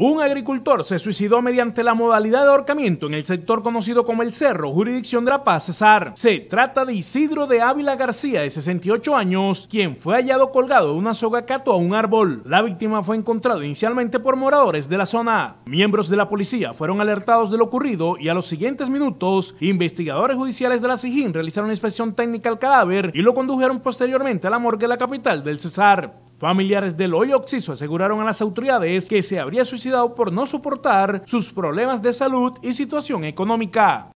Un agricultor se suicidó mediante la modalidad de ahorcamiento en el sector conocido como El Cerro, jurisdicción de La Paz, Cesar. Se trata de Isidro de Ávila García, de 68 años, quien fue hallado colgado de una soga cato a un árbol. La víctima fue encontrada inicialmente por moradores de la zona. Miembros de la policía fueron alertados de lo ocurrido y a los siguientes minutos, investigadores judiciales de la SIGIN realizaron una inspección técnica al cadáver y lo condujeron posteriormente a la morgue de la capital del Cesar. Familiares del hoyo aseguraron a las autoridades que se habría suicidado por no soportar sus problemas de salud y situación económica.